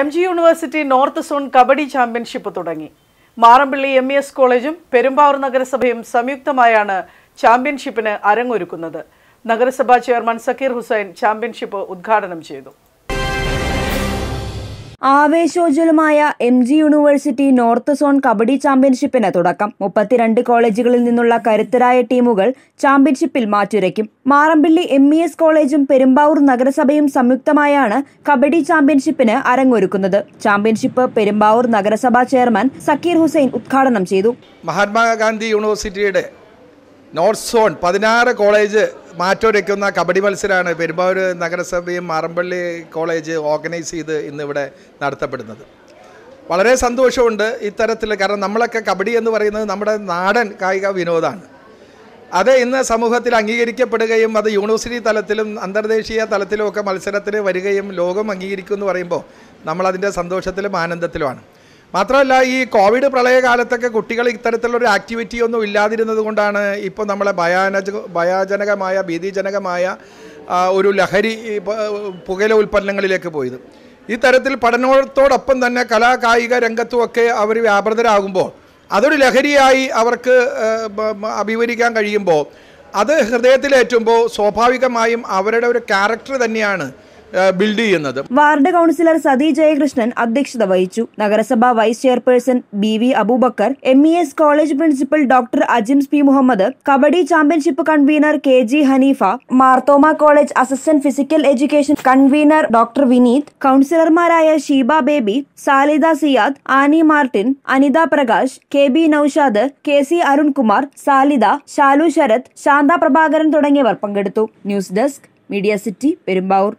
M G university north zone kabaddi championship തുടങ്ങി Marampally M e E S കോളേജും പെരുമ്പാവൂർ നഗരസഭയും സംയുക്തമായാണ് ചാമ്പ്യൻഷിപ്പിന് അരങ്ങൊരുക്കുന്നത് നഗരസഭാ ചെയർമാൻ സക്കീർ ഹുസൈൻ ചാമ്പ്യൻഷിപ്പ് ഉദ്ഘാടനം ചെയ്തു ആവേശോജ്വലമായ M G university north zone kabaddi ചാമ്പ്യൻഷിപ്പിന് തുടക്കം മുപ്പത്തിരണ്ട് കോളേജുകളിൽ നിന്നുള്ള കരുത്തരായ ടീമുകൾ ചാമ്പ്യൻഷിപ്പിൽ മാറ്റുരയ്ക്കും മാറമ്പിള്ളി എം ഇ എസ് കോളേജും പെരുമ്പാവൂർ നഗരസഭയും സംയുക്തമായാണ് കബഡി ചാമ്പ്യൻഷിപ്പിന് അരങ്ങൊരുക്കുന്നത് ചാമ്പ്യൻഷിപ്പ് പെരുമ്പാവൂർ നഗരസഭാ ചെയർമാൻ സക്കീർ ഹുസൈൻ ഉദ്ഘാടനം ചെയ്തു മഹാത്മാഗാന്ധി യൂണിവേഴ്സിറ്റിയുടെ നോർത്ത് സോൺ പതിനാറ് കോളേജ് മാറ്റൊരയ്ക്കുന്ന കബഡി മത്സരമാണ് പെരുമ്പാവൂർ നഗരസഭയും മാറമ്പള്ളി കോളേജ് ഓർഗനൈസ് ചെയ്ത് ഇന്നിവിടെ നടത്തപ്പെടുന്നത് വളരെ സന്തോഷമുണ്ട് ഇത്തരത്തിൽ കാരണം നമ്മളൊക്കെ കബഡി എന്ന് പറയുന്നത് നമ്മുടെ നാടൻ കായിക വിനോദമാണ് അത് ഇന്ന് സമൂഹത്തിൽ അംഗീകരിക്കപ്പെടുകയും അത് യൂണിവേഴ്സിറ്റി തലത്തിലും അന്തർദേശീയ തലത്തിലും ഒക്കെ മത്സരത്തിന് വരികയും ലോകം അംഗീകരിക്കുമെന്ന് എന്ന് പറയുമ്പോൾ നമ്മളതിൻ്റെ സന്തോഷത്തിലും ആനന്ദത്തിലുമാണ് മാത്രമല്ല ഈ കോവിഡ് പ്രളയകാലത്തൊക്കെ കുട്ടികൾ ഇത്തരത്തിലൊരു ആക്ടിവിറ്റി ഒന്നും ഇല്ലാതിരുന്നത് കൊണ്ടാണ് ഇപ്പോൾ നമ്മളെ ഭയാനജ ഭയാജനകമായ ഭീതിജനകമായ ഒരു ലഹരി പുകയില ഉൽപ്പന്നങ്ങളിലേക്ക് പോയത് ഈ തരത്തിൽ പഠനത്തോടൊപ്പം തന്നെ കലാ കായിക രംഗത്തുമൊക്കെ അവർ വ്യാപൃതരാകുമ്പോൾ അതൊരു ലഹരിയായി അവർക്ക് അഭിവരിക്കാൻ കഴിയുമ്പോൾ അത് ഹൃദയത്തിലേറ്റുമ്പോൾ സ്വാഭാവികമായും അവരുടെ ഒരു ക്യാരക്ടർ തന്നെയാണ് ബിൽഡ് ചെയ്യുന്നത് വാർഡ് കൗൺസിലർ സതി ജയകൃഷ്ണൻ അധ്യക്ഷത വഹിച്ചു നഗരസഭാ vice chairperson B V Aboobacker M E S college principal doctor Ajims P Muhammad kabaddi championship convener K G Haneefa Marthoma college assistant physical education convener doctor Vineeth കൗൺസിലർമാരായ Sheeba Baby Salida Siyad Annie Martin Anitha Prakash K B Noushad K C Arunkumar Salida Shalu Sarath Shantha Prabhakaran തുടങ്ങിയവർ പങ്കെടുത്തു news desk media city Perumbavoor